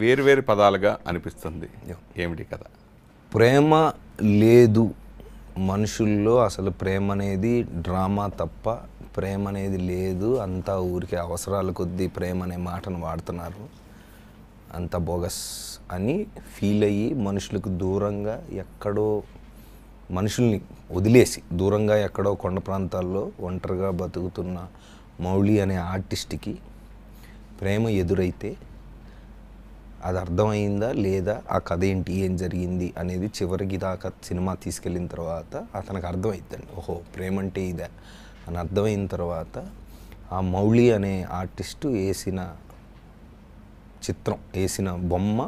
వేరువేరు పదాలుగా అనిపిస్తుంది ఏమిటి కథ ప్రేమ లేదు మనుషుల్లో అసలు ప్రేమ అనేది డ్రామా తప్ప ప్రేమ అనేది లేదు అంతా ఊరికే అవసరాల కొద్దీ ప్రేమ అనే మాటను వాడుతున్నారు అంత బోగస్ అని ఫీల్ అయ్యి మనుషులకు దూరంగా ఎక్కడో మనుషుల్ని వదిలేసి దూరంగా ఎక్కడో కొండ ప్రాంతాల్లో ఒంటరిగా బతుకుతున్న మౌళి అనే ఆర్టిస్ట్కి ప్రేమ ఎదురైతే అది అర్థమైందా లేదా ఆ కథ ఏంటి ఏం జరిగింది అనేది చివరికి దాకా సినిమా తీసుకెళ్ళిన తర్వాత అతనికి అర్థమవుతుంది ఓహో ప్రేమ అంటే ఇదే అని అర్థమైన తర్వాత ఆ మౌళి అనే ఆర్టిస్టు వేసిన చిత్రం వేసిన బొమ్మ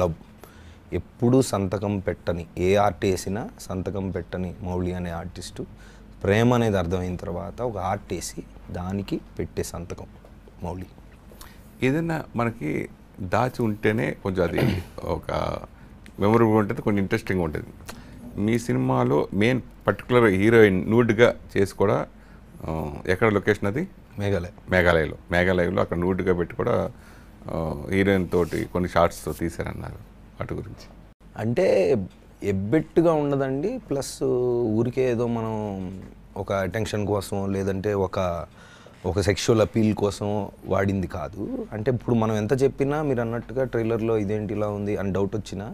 లవ్ ఎప్పుడూ సంతకం పెట్టని ఏ ఆర్ట్ వేసినా సంతకం పెట్టని మౌళి అనే ఆర్టిస్టు ప్రేమ అనేది అర్థమైన తర్వాత ఒక ఆర్ట్ వేసి దానికి పెట్టే సంతకం మౌళి ఏదైనా మనకి దాచి ఉంటేనే కొంచెం అది ఒక మెమొరబుల్ ఉంటుంది కొంచెం ఇంట్రెస్టింగ్ ఉంటుంది మీ సినిమాలో మెయిన్ పర్టికులర్ హీరోయిన్ నూడ్గా చేసి కూడా ఎక్కడ లొకేషన్ అది మేఘాలయ మేఘాలయలో మేఘాలయలో అక్కడ నూడ్గా పెట్టి కూడా హీరోయిన్ తోటి కొన్ని షార్ట్స్తో తీశారన్నారు వాటి గురించి అంటే ఎబ్బెట్టుగా ఉండదండి ప్లస్ ఊరికే ఏదో మనం ఒక టెన్షన్ కోసం లేదంటే ఒక ఒక సెక్షువల్ అపీల్ కోసం వాడింది కాదు అంటే ఇప్పుడు మనం ఎంత చెప్పినా మీరు అన్నట్టుగా ట్రైలర్లో ఇదేంటి ఇలా ఉంది అని డౌట్ వచ్చినా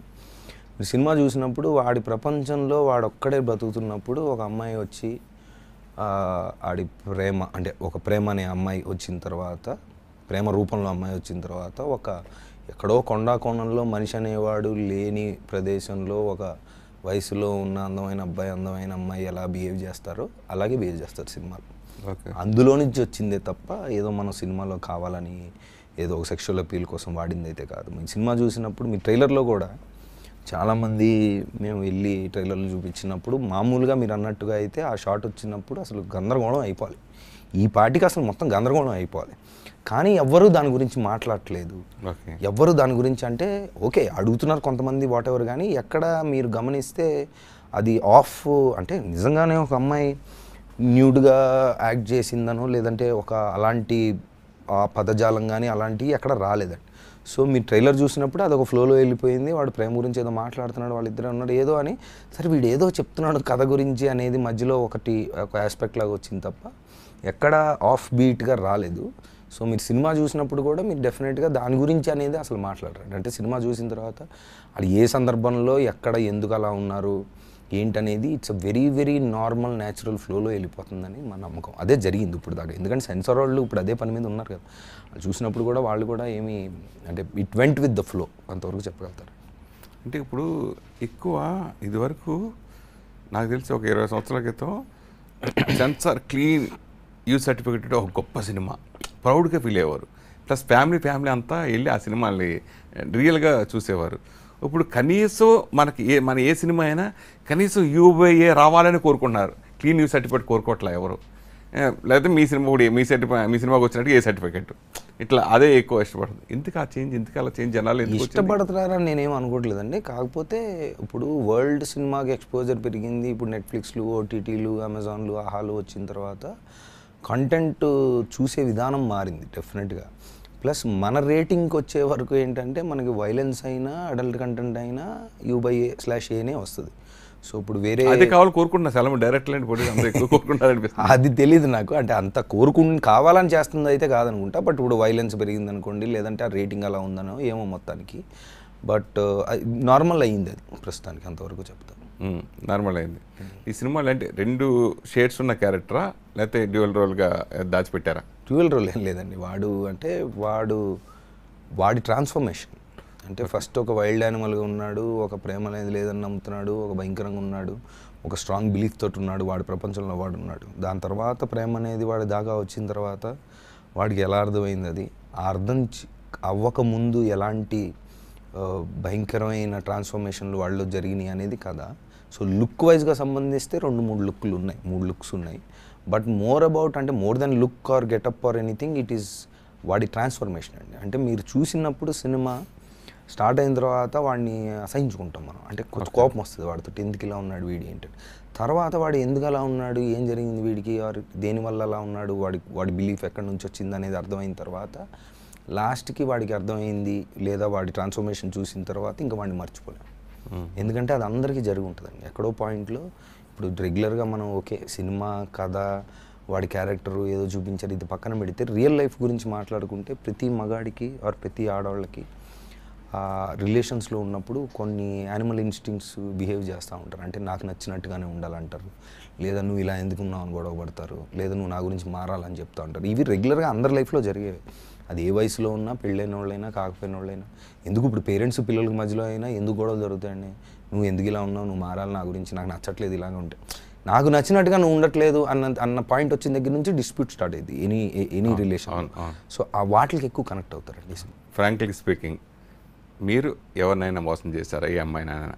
మీరు సినిమా చూసినప్పుడు వాడి ప్రపంచంలో వాడొక్కడే బ్రతుకుతున్నప్పుడు ఒక అమ్మాయి వచ్చి ఆడి ప్రేమ అంటే ఒక ప్రేమ అనే అమ్మాయి వచ్చిన తర్వాత ప్రేమ రూపంలో అమ్మాయి వచ్చిన తర్వాత ఒక ఎక్కడో కొండా కోణంలో మనిషి అనేవాడు లేని ప్రదేశంలో ఒక వయసులో ఉన్న అందమైన అబ్బాయి అందమైన అమ్మాయి ఎలా బిహేవ్ చేస్తారో అలాగే బిహేవ్ చేస్తారు సినిమాలు అందులో నుంచి వచ్చిందే తప్ప ఏదో మనం సినిమాలో కావాలని ఏదో ఒక సెక్షువల్ అపీల్ కోసం వాడింది అయితే కాదు మీ సినిమా చూసినప్పుడు మీ ట్రైలర్లో కూడా చాలామంది మేము వెళ్ళి ట్రైలర్లు చూపించినప్పుడు మామూలుగా మీరు అన్నట్టుగా అయితే ఆ షాట్ వచ్చినప్పుడు అసలు గందరగోళం అయిపోవాలి ఈ పాటికి అసలు మొత్తం గందరగోళం అయిపోవాలి కానీ ఎవ్వరూ దాని గురించి మాట్లాడట్లేదు ఎవ్వరు దాని గురించి అంటే ఓకే అడుగుతున్నారు కొంతమంది వాట్ ఎవరు కానీ ఎక్కడ మీరు గమనిస్తే అది ఆఫ్ అంటే నిజంగానే ఒక అమ్మాయి న్యూడ్గా యాక్ట్ చేసిందనో లేదంటే ఒక అలాంటి పదజాలం కానీ అలాంటివి అక్కడ రాలేదండి సో మీ ట్రైలర్ చూసినప్పుడు అదొక ఫ్లోలో వెళ్ళిపోయింది వాడు ప్రేమ గురించి ఏదో మాట్లాడుతున్నాడు వాళ్ళిద్దరే ఉన్నాడు ఏదో అని సరే వీడు ఏదో చెప్తున్నాడు కథ గురించి అనేది మధ్యలో ఒకటి ఒక ఆస్పెక్ట్ లాగా వచ్చింది తప్ప ఎక్కడ ఆఫ్ బీట్గా రాలేదు సో మీరు సినిమా చూసినప్పుడు కూడా మీరు డెఫినెట్గా దాని గురించి అనేది అసలు మాట్లాడరండి అంటే సినిమా చూసిన తర్వాత అది ఏ సందర్భంలో ఎక్కడ ఎందుకు అలా ఉన్నారు ఏంటనేది it's a very very normal natural ఫ్లోలో వెళ్ళిపోతుందని మన నమ్మకం అదే జరిగింది ఇప్పుడు దాకా ఎందుకంటే సెన్సార్ వాళ్ళు ఇప్పుడు అదే పని మీద ఉన్నారు కదా వాళ్ళు చూసినప్పుడు కూడా వాళ్ళు కూడా ఏమి అంటే it went with the flow అంతవరకు చెప్పగలుగుతారు అంటే ఇప్పుడు ఎక్కువ ఇదివరకు నాకు తెలిసి ఒక ఇరవై సంవత్సరాల క్రితం సెన్సార్ క్లీన్ యూ సర్టిఫికెట్ ఒక గొప్ప సినిమా ప్రౌడ్గా ఫీల్ అయ్యేవారు ప్లస్ ఫ్యామిలీ ఫ్యామిలీ అంతా వెళ్ళి ఆ సినిమాని రియల్గా చూసేవారు ఇప్పుడు కనీసం మనకి ఏ మన ఏ సినిమా అయినా కనీసం యూబైఏ రావాలని కోరుకుంటున్నారు క్లీన్ యూ సర్టిఫికేట్ కోరుకోవట్లే ఎవరు లేకపోతే మీ సినిమా కూడా మీ సర్టిఫికే మీ సినిమాకి వచ్చినట్టు ఏ సర్టిఫికేట్ ఇట్లా అదే ఎక్కువ ఇష్టపడుతుంది ఎందుకు ఆ చేంజ్ ఎందుకు అలా చేంజ్ జనాలు ఇష్టపడుతున్నారని నేనేం అనుకోవట్లేదండి కాకపోతే ఇప్పుడు వరల్డ్ సినిమాకి ఎక్స్పోజర్ పెరిగింది ఇప్పుడు నెట్ఫ్లిక్స్లు ఓటీటీలు అమెజాన్లు ఆహాలు వచ్చిన తర్వాత కంటెంట్ చూసే విధానం మారింది డెఫినెట్గా ప్లస్ మన రేటింగ్కి వచ్చే వరకు ఏంటంటే మనకి వైలెన్స్ అయినా అడల్ట్ కంటెంట్ అయినా యూబై ఏ స్లాష్ ఏనే వస్తుంది సో ఇప్పుడు వేరే కావాలి కోరుకుంటున్నా సెలవు డైరెక్ట్ కోరుకుంటున్నారు అది తెలియదు నాకు అంటే అంత కోరుకు కావాలని చేస్తుంది అయితే కాదనుకుంటా బట్ ఇప్పుడు వైలెన్స్ పెరిగింది అనుకోండి లేదంటే ఆ రేటింగ్ అలా ఉందనో ఏమో మొత్తానికి బట్ నార్మల్ అయ్యింది అది ప్రస్తుతానికి అంతవరకు చెప్తాను నార్మల్ అయింది ఈ సినిమాలో అంటే రెండు షేడ్స్ ఉన్న క్యారెక్టరా లేకపోతే డ్యూయల్ రోల్గా దాచిపెట్టారా డ్యూయల్ రోల్ ఏం లేదండి వాడు అంటే వాడు వాడి ట్రాన్స్ఫర్మేషన్ అంటే ఫస్ట్ ఒక వైల్డ్ యానిమల్గా ఉన్నాడు ఒక ప్రేమ అనేది లేదని నమ్ముతున్నాడు ఒక భయంకరంగా ఉన్నాడు ఒక స్ట్రాంగ్ బిలీఫ్ తోటి ఉన్నాడు వాడి ప్రపంచంలో వాడు ఉన్నాడు దాని తర్వాత ప్రేమ అనేది వాడి దాకా వచ్చిన తర్వాత వాడికి ఎలా అర్థమైంది అది ఆ అర్థం అవ్వకముందు ఎలాంటి భయంకరమైన ట్రాన్స్ఫర్మేషన్లు వాళ్ళు జరిగినాయి అనేది కదా సో లుక్ వైజ్గా సంబంధిస్తే రెండు మూడు లుక్లు ఉన్నాయి మూడు లుక్స్ ఉన్నాయి బట్ మోర్ అబౌట్ అంటే more than look or getup or anything it is వాడి ట్రాన్స్ఫర్మేషన్ అండి అంటే మీరు చూసినప్పుడు సినిమా స్టార్ట్ అయిన తర్వాత వాడిని అసహించుకుంటాం మనం అంటే కొంచెం కోపం వస్తుంది వాడితో ఎందుకు ఇలా ఉన్నాడు వీడి ఏంటంటే తర్వాత వాడు ఎందుకు అలా ఉన్నాడు ఏం జరిగింది వీడికి ఆర్ దేనివల్ల అలా ఉన్నాడు వాడి వాడి బిలీఫ్ ఎక్కడి నుంచి వచ్చింది అనేది అర్థమైన తర్వాత లాస్ట్కి వాడికి అర్థమైంది లేదా వాడి ట్రాన్స్ఫర్మేషన్ చూసిన తర్వాత ఇంకా వాడిని మర్చిపోలేము hmm. ఎందుకంటే అది అందరికీ జరిగి ఉంటుందండి ఎక్కడో పాయింట్లో ఇప్పుడు రెగ్యులర్గా మనం ఓకే సినిమా కథ వాడి క్యారెక్టర్ ఏదో చూపించారు ఇది పక్కన పెడితే రియల్ లైఫ్ గురించి మాట్లాడుకుంటే ప్రతి మగాడికి ఆర్ ప్రతి ఆడవాళ్ళకి రిలేషన్స్లో ఉన్నప్పుడు కొన్ని యానిమల్ ఇన్స్టింగ్స్ బిహేవ్ చేస్తూ ఉంటారు అంటే నాకు నచ్చినట్టుగానే ఉండాలంటారు లేదా నువ్వు ఇలా ఎందుకున్నావు అని గొడవ పడతారు లేదా నువ్వు నా గురించి మారాలని చెప్తా ఉంటారు ఇవి రెగ్యులర్గా అందరి లైఫ్లో జరిగేవి అది ఏ వయసులో ఉన్నా పెళ్ళైన వాళ్ళైనా కాకపోయిన వాళ్ళైనా ఎందుకు ఇప్పుడు పేరెంట్స్ పిల్లలకి మధ్యలో అయినా ఎందుకు గొడవలు జరుగుతాయండి నువ్వు ఎందుకు ఇలా ఉన్నావు నువ్వు మారాలి నా గురించి నాకు నచ్చట్లేదు ఇలాగ ఉంటే నాకు నచ్చినట్టుగా నువ్వు ఉండట్లేదు అన్న అన్న పాయింట్ వచ్చిన దగ్గర నుంచి డిస్ప్యూట్ స్టార్ట్ అయింది ఎనీ ఎనీ రిలేషన్ సో ఆ వాటికి ఎక్కువ కనెక్ట్ అవుతారండి ఫ్రాంక్లీ స్పీకింగ్ మీరు ఎవరినైనా మోసం చేస్తారా ఏ అమ్మాయినైనా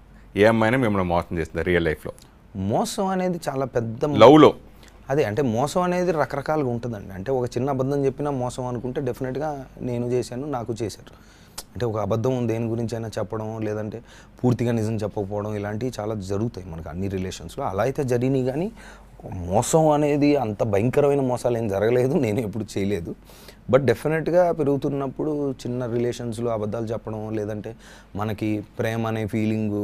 ఏ అమ్మాయినా మిమ్మల్ని మోసం చేసిందా రియల్ లైఫ్లో మోసం అనేది చాలా పెద్ద లవ్లో అదే అంటే మోసం అనేది రకరకాలుగా ఉంటుందండి అంటే ఒక చిన్న అబద్ధం చెప్పినా మోసం అనుకుంటే డెఫినెట్గా నేను చేశాను నాకు చేశారు అంటే ఒక అబద్ధం దేని గురించి అయినా చెప్పడం లేదంటే పూర్తిగా నిజం చెప్పకపోవడం ఇలాంటివి చాలా జరుగుతాయి మనకు అన్ని రిలేషన్స్లో అలా అయితే జరిగినాయి కానీ మోసం అనేది అంత భయంకరమైన మోసాలు ఏం జరగలేదు నేను ఎప్పుడు చేయలేదు బట్ డెఫినెట్గా పెరుగుతున్నప్పుడు చిన్న రిలేషన్స్లో అబద్ధాలు చెప్పడం లేదంటే మనకి ప్రేమ అనే ఫీలింగ్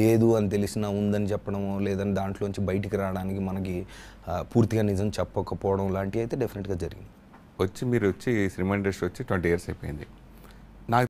లేదు అని తెలిసినా ఉందని చెప్పడం లేదంటే దాంట్లోంచి బయటికి రావడానికి మనకి పూర్తిగా నిజం చెప్పకపోవడం లాంటివి అయితే డెఫినెట్గా జరిగింది వచ్చి మీరు వచ్చి ఇండస్ట్రీ వచ్చి ట్వంటీ ఇయర్స్ అయిపోయింది